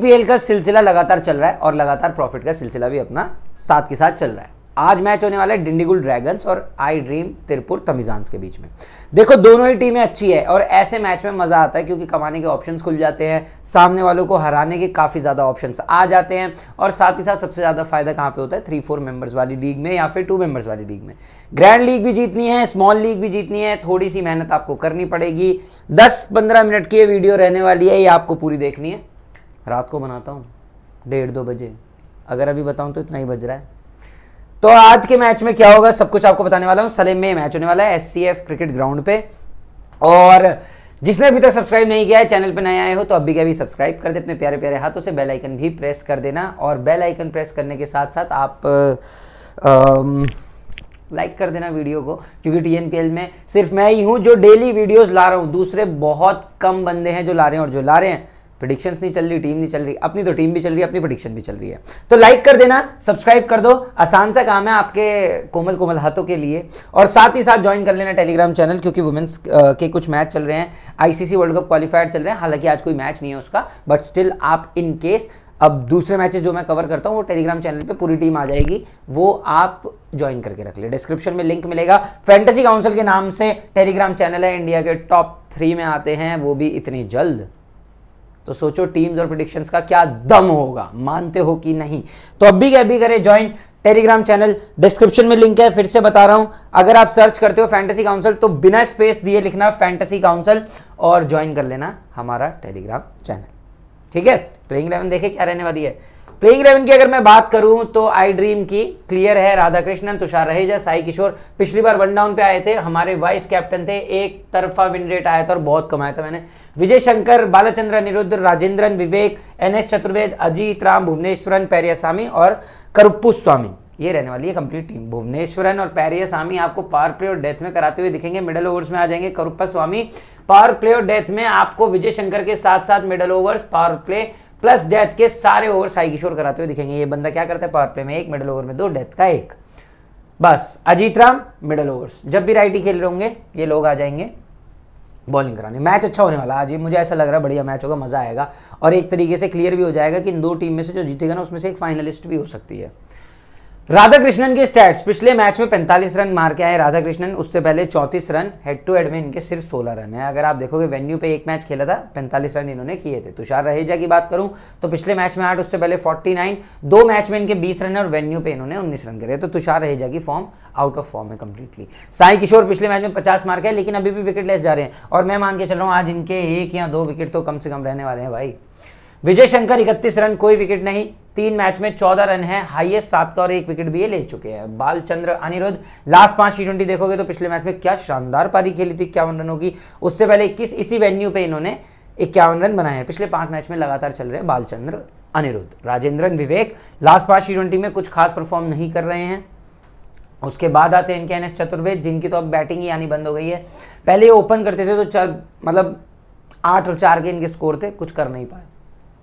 BL का सिलसिला लगातार चल रहा है और लगातार प्रॉफिट का सिलसिला भी अपना साथ के साथ चल रहा है आज मैच होने वाला है डिंडीगुल ड्रैगन्स और आई ड्रीम तिरपुर तमिजांस के बीच में देखो दोनों ही टीमें अच्छी है और ऐसे मैच में मज़ा आता है क्योंकि कमाने के ऑप्शंस खुल जाते हैं सामने वालों को हराने के काफ़ी ज़्यादा ऑप्शंस आ जाते हैं और साथ ही साथ सबसे ज़्यादा फायदा कहाँ पे होता है थ्री फोर मेंबर्स वाली लीग में या फिर टू मेंबर्स वाली लीग में ग्रैंड लीग भी जीतनी है स्मॉल लीग भी जीतनी है थोड़ी सी मेहनत आपको करनी पड़ेगी दस पंद्रह मिनट की ये वीडियो रहने वाली है ये आपको पूरी देखनी है रात को बनाता हूँ डेढ़ दो बजे अगर अभी बताऊँ तो इतना ही बज रहा है तो आज के मैच में क्या होगा सब कुछ आपको बताने वाला हूँ सलेम में मैच होने वाला है एस क्रिकेट ग्राउंड पे और जिसने अभी तक सब्सक्राइब नहीं किया है चैनल पर नए आए हो तो अभी के अभी सब्सक्राइब कर दे अपने प्यारे प्यारे हाथों से बेल आइकन भी प्रेस कर देना और बेल आइकन प्रेस करने के साथ साथ आप लाइक कर देना वीडियो को क्योंकि टी में सिर्फ मैं ही हूँ जो डेली वीडियोज़ ला रहा हूँ दूसरे बहुत कम बंदे हैं जो ला रहे हैं और जो ला रहे हैं प्रडिक्शन नहीं चल रही टीम नहीं चल रही अपनी तो टीम भी चल रही है अपनी प्रडिक्शन भी चल रही है तो लाइक कर देना सब्सक्राइब कर दो आसान सा काम है आपके कोमल कोमल हाथों के लिए और साथ ही साथ ज्वाइन कर लेना टेलीग्राम चैनल क्योंकि वुमेंस के कुछ मैच चल रहे हैं आईसीसी वर्ल्ड कप क्वालिफायर चल रहे हैं हालांकि आज कोई मैच नहीं है उसका बट स्टिल आप इन केस अब दूसरे मैचेस जो मैं कवर करता हूँ वो टेलीग्राम चैनल पे पूरी टीम आ जाएगी वो आप ज्वाइन करके रख ले डिस्क्रिप्शन में लिंक मिलेगा फैंटेसी काउंसिल के नाम से टेलीग्राम चैनल है इंडिया के टॉप थ्री में आते हैं वो भी इतनी जल्द तो सोचो टीम्स और प्रोडिक्शन का क्या दम होगा मानते हो कि नहीं तो अब भी क्या करें ज्वाइन टेलीग्राम चैनल डिस्क्रिप्शन में लिंक है फिर से बता रहा हूं अगर आप सर्च करते हो फैंटेसी काउंसिल तो बिना स्पेस दिए लिखना फैंटेसी काउंसिल और ज्वाइन कर लेना हमारा टेलीग्राम चैनल ठीक है प्लेइंग इलेवन देखे क्या रहने वाली है प्लेइंग इलेवन की अगर मैं बात करूं तो आई ड्रीम की क्लियर है राधा कृष्णन तुषार रहेजा साई किशोर पिछली बार वन डाउन पे आए थे हमारे वाइस कैप्टन थे एक तरफा विन रेट आया था और बहुत कमाया था मैंने विजय शंकर बालाचंद्र अनिरुद्ध राजेंद्रन विवेक एन एस चतुर्वेद अजीत राम भुवनेश्वरन पेरियासामी और करुप्पू स्वामी ये रहने वाली है कंप्लीट टीम भुवनेश्वरन और पैरियासामी आपको पावर प्ले और डेथ में कराते हुए दिखेंगे मिडल ओवर्स में आ जाएंगे करुप्पा स्वामी पावर प्ले और डेथ में आपको विजय शंकर के साथ साथ middle overs power play plus death के सारे ओवर साई किशोर कराते हुए दिखेंगे ये बंदा क्या करता है पावर प्ले में एक मिडल ओवर में दो डेथ का एक बस अजीत राम मिडल ओवर्स जब भी राइटी खेल रहे होंगे ये लोग आ जाएंगे बॉलिंग कराने मैच अच्छा होने वाला आज ये मुझे ऐसा लग रहा है बढ़िया मैच होगा मज़ा आएगा और एक तरीके से क्लियर भी हो जाएगा कि इन दो टीम में से जो जीतेगा ना उसमें से एक फाइनलिस्ट भी हो सकती है राधाकृष्णन के स्टैट्स पिछले मैच में 45 रन मार के आए राधाकृष्णन उससे पहले 34 रन हेड टू हेड में इनके सिर्फ 16 रन है अगर आप देखोगे वेन्यू पे एक मैच खेला था 45 रन इन्होंने किए थे तुषार रहेजा की बात करूं तो पिछले मैच में आठ उससे पहले 49 दो मैच में इनके 20 रन है और वेन्यू पे इन्होंने उन्नीस रन करे तो तुषार रहेजा की फॉर्म आउट ऑफ फॉर्म है कंप्लीटली साई किशोर पिछले मैच में पचास मार्के है लेकिन अभी भी विकेट लेस जा रहे हैं और मैं मान के चल रहा हूँ आज इनके एक या दो विकेट तो कम से कम रहने वाले हैं भाई विजय शंकर इकतीस रन कोई विकेट नहीं तीन मैच में चौदह रन है हाईएस्ट सात का और एक विकेट भी ये ले चुके हैं बालचंद्र अनिरुद्ध लास्ट पांच टी ट्वेंटी देखोगे तो पिछले मैच में क्या शानदार पारी खेली थी इक्यावन रनों की उससे पहले इक्कीस इसी वेन्यू पे इन्होंने इक्यावन रन बनाए हैं पिछले पांच मैच में लगातार चल रहे हैं बालचंद्र अनिरुद्ध राजेंद्रन विवेक लास्ट पांच टी ट्वेंटी में कुछ खास परफॉर्म नहीं कर रहे हैं उसके बाद आते हैं इनके एन एस चतुर्वेद जिनकी तो अब बैटिंग ही आनी बंद हो गई है पहले ये ओपन करते थे तो मतलब आठ और चार के इनके स्कोर थे कुछ कर नहीं पाए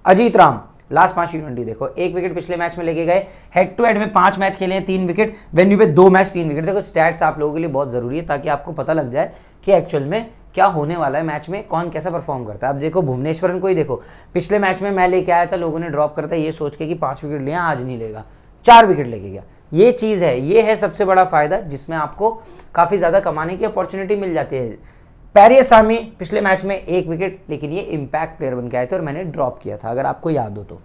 अजीत राम लास्ट पांच टी ट्वेंटी देखो एक विकेट पिछले मैच में लेके गए हेड टू हेड में पांच मैच खेले हैं तीन विकेट वेन्यू पे दो मैच तीन विकेट देखो स्टैट्स आप लोगों के लिए बहुत जरूरी है ताकि आपको पता लग जाए कि एक्चुअल में क्या होने वाला है मैच में कौन कैसा परफॉर्म करता है अब देखो भुवनेश्वरन को ही देखो पिछले मैच में मैं लेके आया था लोगों ने ड्रॉप करता ये सोच के कि पांच विकेट लिया आज नहीं लेगा चार विकेट लेके गया ये चीज़ है ये है सबसे बड़ा फ़ायदा जिसमें आपको काफ़ी ज़्यादा कमाने की अपॉर्चुनिटी मिल जाती है पैरियसामी पिछले मैच में एक विकेट लेकिन ये इंपैक्ट प्लेयर बन के आए थे और मैंने ड्रॉप किया था अगर आपको याद हो तो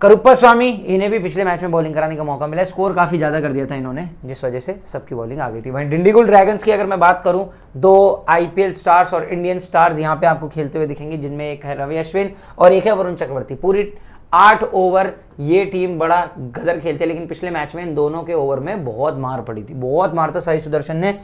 करुप्पा स्वामी इन्हें भी पिछले मैच में बॉलिंग कराने का मौका मिला स्कोर काफ़ी ज़्यादा कर दिया था इन्होंने जिस वजह से सबकी बॉलिंग आ गई थी वहीं डिंडीगुल ड्रैगन्स की अगर मैं बात करूं दो आईपीएल स्टार्स और इंडियन स्टार्स यहां पे आपको खेलते हुए दिखेंगे जिनमें एक है रवि अश्विन और एक है वरुण चक्रवर्ती पूरी आठ ओवर ये टीम बड़ा गदर खेलते लेकिन पिछले मैच में इन दोनों के ओवर में बहुत मार पड़ी थी बहुत मार था साई सुदर्शन ने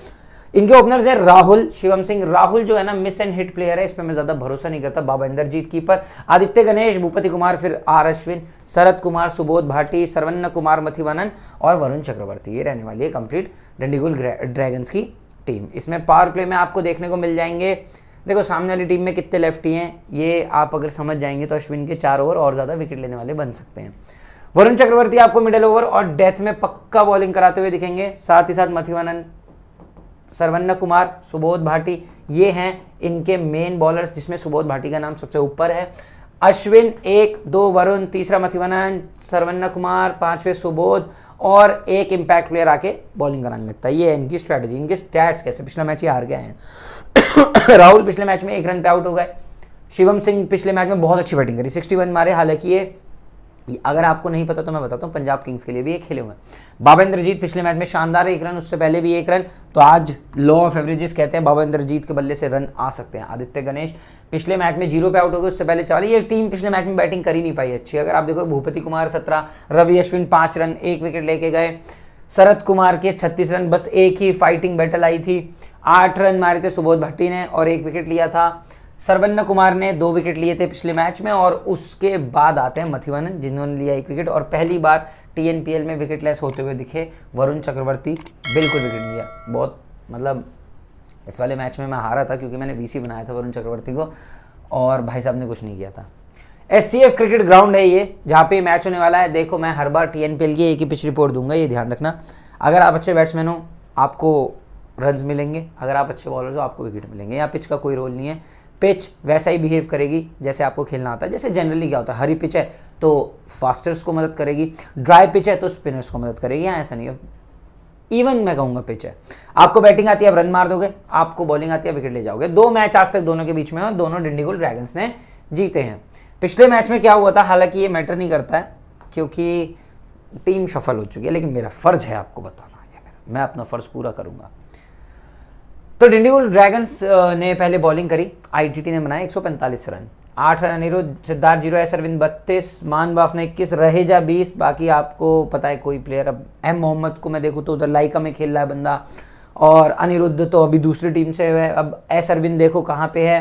इनके ओपनर्स है राहुल शिवम सिंह राहुल जो है ना मिस एंड हिट प्लेयर है इसमें मैं ज़्यादा भरोसा नहीं करता बाबा इंदरजीत कीपर आदित्य गणेश भूपति कुमार फिर आर अश्विन शरद कुमार सुबोध भाटी सरवन्न कुमार मथिवानन और वरुण चक्रवर्ती ये रहने वाली है कंप्लीट डंडीगुल ड्रैगन्स की टीम इसमें पावर प्ले में आपको देखने को मिल जाएंगे देखो सामने वाली टीम में कितने लेफ्टी हैं ये आप अगर समझ जाएंगे तो अश्विन के चार ओवर और ज़्यादा विकेट लेने वाले बन सकते हैं वरुण चक्रवर्ती आपको मिडिल ओवर और डेथ में पक्का बॉलिंग कराते हुए दिखेंगे साथ ही साथ मथिवानन सरवन्ना कुमार सुबोध भाटी ये हैं इनके मेन बॉलर्स जिसमें सुबोध भाटी का नाम सबसे ऊपर है अश्विन एक दो वरुण तीसरा मथिवनन सरवन्ना कुमार पांचवें सुबोध और एक इंपैक्ट प्लेयर आके बॉलिंग कराने लगता है ये है इनकी स्ट्रैटेजी इनके स्टैट्स कैसे पिछला मैच ही हार गए हैं राहुल पिछले मैच में एक रन पे आउट हो गए शिवम सिंह पिछले मैच में बहुत अच्छी बैटिंग करी सिक्सटी वन मारे हालांकि ये अगर आपको नहीं पता तो मैं बताता हूँ पंजाब किंग्स के लिए भी ये खेले हुए हैं बाबेंद्रजीत पिछले मैच में शानदार एक रन उससे पहले भी एक रन तो आज लॉ ऑफ एवरेजेस कहते हैं बाबेंद्रजीत के बल्ले से रन आ सकते हैं आदित्य गणेश पिछले मैच में जीरो पे आउट हो गए उससे पहले चाली ये टीम पिछले मैच में बैटिंग कर ही नहीं पाई अच्छी अगर आप देखो भूपति कुमार सत्रह रवि अश्विन पांच रन एक विकेट लेके गए शरद कुमार के छत्तीस रन बस एक ही फाइटिंग बैटल आई थी आठ रन मारे थे सुबोध भट्टी ने और एक विकेट लिया था सरवन्न कुमार ने दो विकेट लिए थे पिछले मैच में और उसके बाद आते हैं मथिवानन जिन्होंने लिया एक विकेट और पहली बार टीएनपीएल में विकेट लेस होते हुए दिखे वरुण चक्रवर्ती बिल्कुल विकेट लिया बहुत मतलब इस वाले मैच में मैं हारा था क्योंकि मैंने वीसी बनाया था वरुण चक्रवर्ती को और भाई साहब ने कुछ नहीं किया था एस क्रिकेट ग्राउंड है ये जहाँ पे मैच होने वाला है देखो मैं हर बार टी की एक ही पिच रिपोर्ट दूंगा ये ध्यान रखना अगर आप अच्छे बैट्समैन हो आपको रन मिलेंगे अगर आप अच्छे बॉलर्स हो आपको विकेट मिलेंगे यहाँ पिच का कोई रोल नहीं है पिच वैसा ही बिहेव करेगी जैसे आपको खेलना होता है जैसे जनरली क्या होता है हरी पिच है तो फास्टर्स को मदद करेगी ड्राई पिच है तो स्पिनर्स को मदद करेगी यहाँ ऐसा नहीं है इवन मैं कहूंगा पिच है आपको बैटिंग आती है आप रन मार दोगे आपको बॉलिंग आती है विकेट ले जाओगे दो मैच आज तक दोनों के बीच में हो दोनों डिंडीगुल ड्रैगन्स ने जीते हैं पिछले मैच में क्या हुआ था हालांकि ये मैटर नहीं करता है क्योंकि टीम सफल हो चुकी है लेकिन मेरा फ़र्ज़ है आपको बताना ये मेरा मैं अपना फ़र्ज़ पूरा करूँगा तो डिंडीगुल ड्रैगन्स uh, ने पहले बॉलिंग करी आईटीटी ने बनाया 145 रन आठ run Anirudh Siddharth zero S Arvind बत्तीस मान बाफ ने इक्कीस रहेजा बीस बाकी आपको पता है कोई प्लेयर अब एम मोहम्मद को मैं देखूँ तो उधर लाइका में खेल रहा है बंदा और अनिरुद्ध तो अभी दूसरी टीम से है अब एस अरविंद देखो कहाँ पे है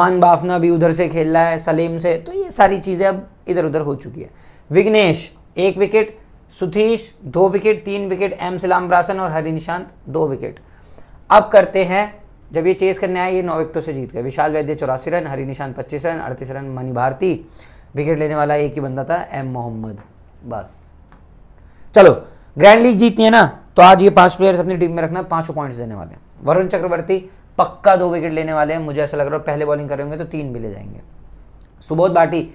मान बाफना भी उधर से खेल रहा है सलीम से तो ये सारी चीज़ें अब इधर उधर हो चुकी है विघ्नेश एक विकेट सुधीश दो विकेट तीन विकेट एम सिलाम ब्रासन और हरिनिशांत दो विकेट अब करते हैं जब ये चेस करने आए ये नौ विकेटों से जीत गए विशाल वैद्य चौरासी रन हरी निशान पच्चीस रन अड़तीस रन मनी भारती विकेट लेने वाला एक ही बंदा था एम मोहम्मद बस चलो ग्रैंड लीग जीतनी है ना तो आज ये पांच प्लेयर्स अपनी टीम में रखना पांचों पॉइंट्स देने वाले हैं वरुण चक्रवर्ती पक्का दो विकेट लेने वाले हैं मुझे ऐसा लग रहा है पहले बॉलिंग करेंगे तो तीन भी ले जाएंगे Subodh Bhati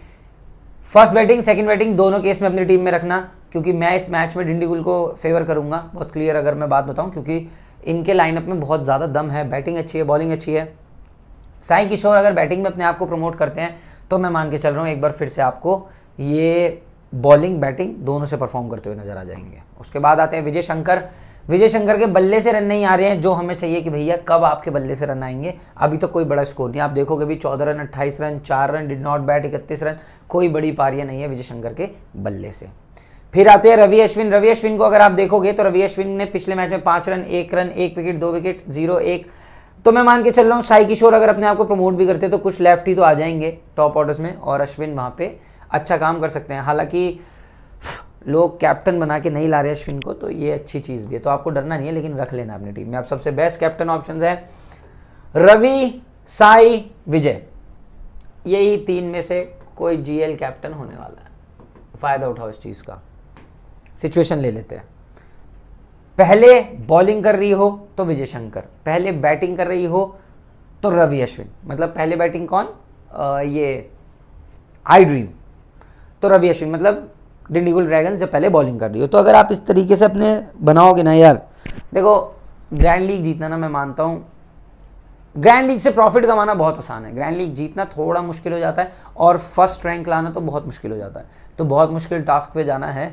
first batting second batting दोनों केस में अपनी टीम में रखना क्योंकि मैं इस मैच में डिंडीगुल को फेवर करूंगा बहुत क्लियर अगर मैं बात बताऊं क्योंकि इनके लाइनअप में बहुत ज़्यादा दम है बैटिंग अच्छी है बॉलिंग अच्छी है साई किशोर अगर बैटिंग में अपने आप को प्रमोट करते हैं तो मैं मान के चल रहा हूँ एक बार फिर से आपको ये बॉलिंग बैटिंग दोनों से परफॉर्म करते हुए नजर आ जाएंगे उसके बाद आते हैं विजय शंकर विजय शंकर के बल्ले से रन नहीं आ रहे हैं जो हमें चाहिए कि भैया कब आपके बल्ले से रन आएंगे अभी तो कोई बड़ा स्कोर नहीं आप देखोगे भी चौदह रन अट्ठाईस रन चार रन डिड नॉट बैट इकतीस रन कोई बड़ी पारियाँ नहीं है विजय शंकर के बल्ले से फिर आते हैं रवि अश्विन रवि अश्विन को अगर आप देखोगे तो रवि अश्विन ने पिछले मैच में पांच रन एक रन एक विकेट दो विकेट जीरो एक तो मैं मान के चल रहा हूँ साई किशोर अगर अपने आप को प्रमोट भी करते तो कुछ लेफ्ट ही तो आ जाएंगे टॉप ऑर्डर्स में और अश्विन वहाँ पे अच्छा काम कर सकते हैं हालांकि लोग कैप्टन बना के नहीं ला रहे अश्विन को तो ये अच्छी चीज़ भी है तो आपको डरना नहीं है लेकिन रख लेना अपनी टीम में आप सबसे बेस्ट कैप्टन ऑप्शन है रवि साई विजय यही तीन में से कोई जीएल कैप्टन होने वाला है फ़ायदा उठाओ इस चीज़ का सिचुएशन ले लेते हैं पहले बॉलिंग कर रही हो तो विजय शंकर पहले बैटिंग कर रही हो तो रवि अश्विन मतलब पहले बैटिंग कौन आ, ये आई ड्रीम तो रवि अश्विन मतलब डिंडीगुल ड्रैगन जब पहले बॉलिंग कर रही हो तो अगर आप इस तरीके से अपने बनाओगे ना यार देखो ग्रैंड लीग जीतना ना मैं मानता हूँ ग्रैंड लीग से प्रॉफिट कमाना बहुत आसान है ग्रैंड लीग जीतना थोड़ा मुश्किल हो जाता है और फर्स्ट रैंक लाना तो बहुत मुश्किल हो जाता है तो बहुत मुश्किल टास्क पे जाना है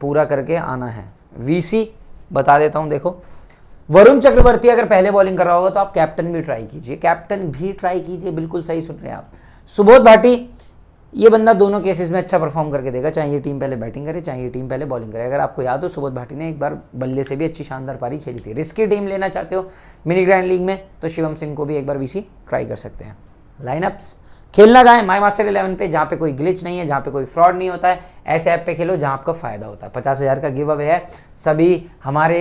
पूरा करके आना है वीसी बता देता हूं देखो वरुण चक्रवर्ती अगर पहले बॉलिंग कर रहा होगा तो आप कैप्टन भी ट्राई कीजिए कैप्टन भी ट्राई कीजिए बिल्कुल सही सुन रहे हैं आप सुबोध भाटी ये बंदा दोनों केसेस में अच्छा परफॉर्म करके देगा चाहे ये टीम पहले बैटिंग करे चाहे ये टीम पहले बॉलिंग करे अगर आपको याद हो सुबोध भाटी ने एक बार बल्ले से भी अच्छी शानदार पारी खेली थी रिस्की टीम लेना चाहते हो मिनी ग्रैंड लीग में तो शिवम सिंह को भी एक बार वीसी ट्राई कर सकते हैं लाइनअप्स खेलना गाय माई मास्टर इलेवन पे जहाँ पे कोई ग्लिच नहीं है जहाँ पे कोई फ्रॉड नहीं होता है ऐसे ऐप पे खेलो जहाँ आपका फ़ायदा होता है पचास हज़ार का गिव अवे है सभी हमारे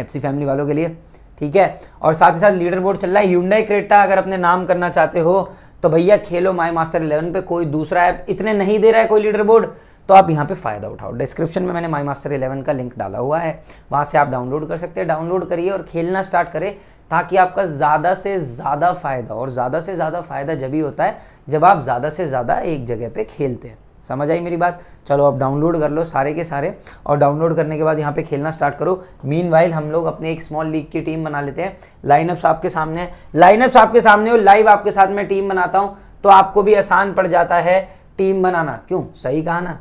एफ फैमिली वालों के लिए ठीक है और साथ ही साथ लीडर बोर्ड चल रहा है यूंडाई क्रेटा अगर अपने नाम करना चाहते हो तो भैया खेलो माई मास्टर इलेवन पे कोई दूसरा ऐप इतने नहीं दे रहा है कोई लीडर बोर्ड तो आप यहाँ पे फ़ायदा उठाओ डिस्क्रिप्शन में मैंने माई मास्टर इलेवन का लिंक डाला हुआ है वहाँ से आप डाउनलोड कर सकते हैं डाउनलोड करिए और खेलना स्टार्ट करें ताकि आपका ज़्यादा से ज़्यादा फ़ायदा और ज़्यादा से ज़्यादा फ़ायदा जब ही होता है जब आप ज़्यादा से ज़्यादा एक जगह पे खेलते हैं समझ आई मेरी बात चलो अब डाउनलोड कर लो सारे के सारे और डाउनलोड करने के बाद यहाँ पे खेलना स्टार्ट करो मीन हम लोग अपने एक स्मॉल लीग की टीम बना लेते हैं लाइनअप्स आपके सामने है लाइनअप्स आपके सामने हो लाइव आपके साथ में टीम बनाता हूँ तो आपको भी आसान पड़ जाता है टीम बनाना क्यों सही कहा ना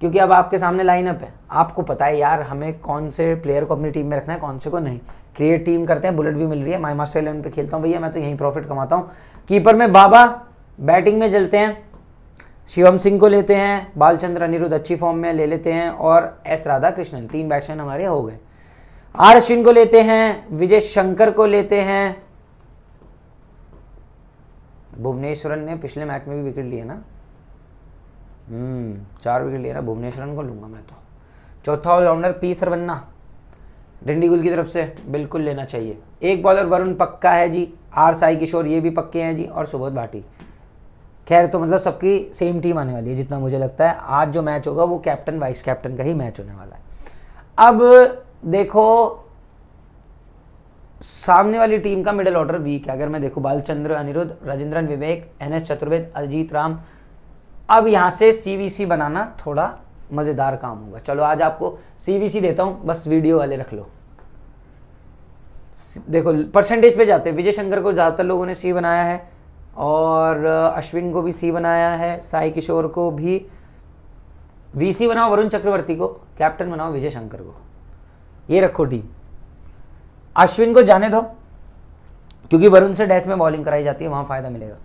क्योंकि अब आपके सामने लाइनअप है आपको पता है यार हमें कौन से प्लेयर को अपनी टीम में रखना है कौन से को नहीं क्रिएट टीम करते हैं बुलेट भी मिल रही है माई मास्टर इलेवन पे खेलता हूँ भैया मैं तो यहीं प्रॉफिट कमाता हूँ कीपर में बाबा बैटिंग में चलते हैं शिवम सिंह को लेते हैं बालचंद्र अनिरुद्ध अच्छी फॉर्म में ले लेते हैं और एस राधा कृष्णन तीन बैट्समैन हमारे हो गए आर अश्विन को लेते हैं विजय शंकर को लेते हैं भुवनेश्वरन ने पिछले मैच में भी विकेट लिए ना हम्म चार विकेट लिए ना भुवनेश्वरन को लूंगा मैं तो चौथा ऑलराउंडर पी सरवन्ना डिंडीगुल की तरफ से बिल्कुल लेना चाहिए एक बॉलर वरुण पक्का है जी आर साई किशोर ये भी पक्के हैं जी और सुबोध भाटी खैर तो मतलब सबकी सेम टीम आने वाली है जितना मुझे लगता है आज जो मैच होगा वो कैप्टन वाइस कैप्टन का ही मैच होने वाला है अब देखो सामने वाली टीम का मिडल ऑर्डर वीक है अगर मैं देखूँ बालचंद्र अनिरुद्ध राजेंद्रन विवेक एन एस चतुर्वेद अजीत राम अब यहाँ से सीवीसी बनाना थोड़ा मज़ेदार काम होगा चलो आज आपको सीवीसी देता हूँ बस वीडियो वाले रख लो देखो परसेंटेज पे जाते हैं विजय शंकर को ज़्यादातर लोगों ने सी बनाया है और अश्विन को भी सी बनाया है साई किशोर को भी वीसी बनाओ वरुण चक्रवर्ती को कैप्टन बनाओ विजय शंकर को ये रखो टीम अश्विन को जाने दो क्योंकि वरुण से डेथ में बॉलिंग कराई जाती है वहाँ फ़ायदा मिलेगा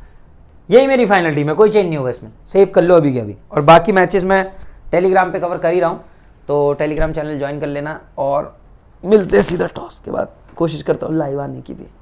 यही मेरी फाइनल टीम है कोई चेंज नहीं होगा इसमें सेव कर लो अभी के अभी और बाकी मैचेस मैं टेलीग्राम पे कवर कर ही रहा हूँ तो टेलीग्राम चैनल ज्वाइन कर लेना और मिलते हैं सीधा टॉस के बाद कोशिश करता हूँ लाइव आने की भी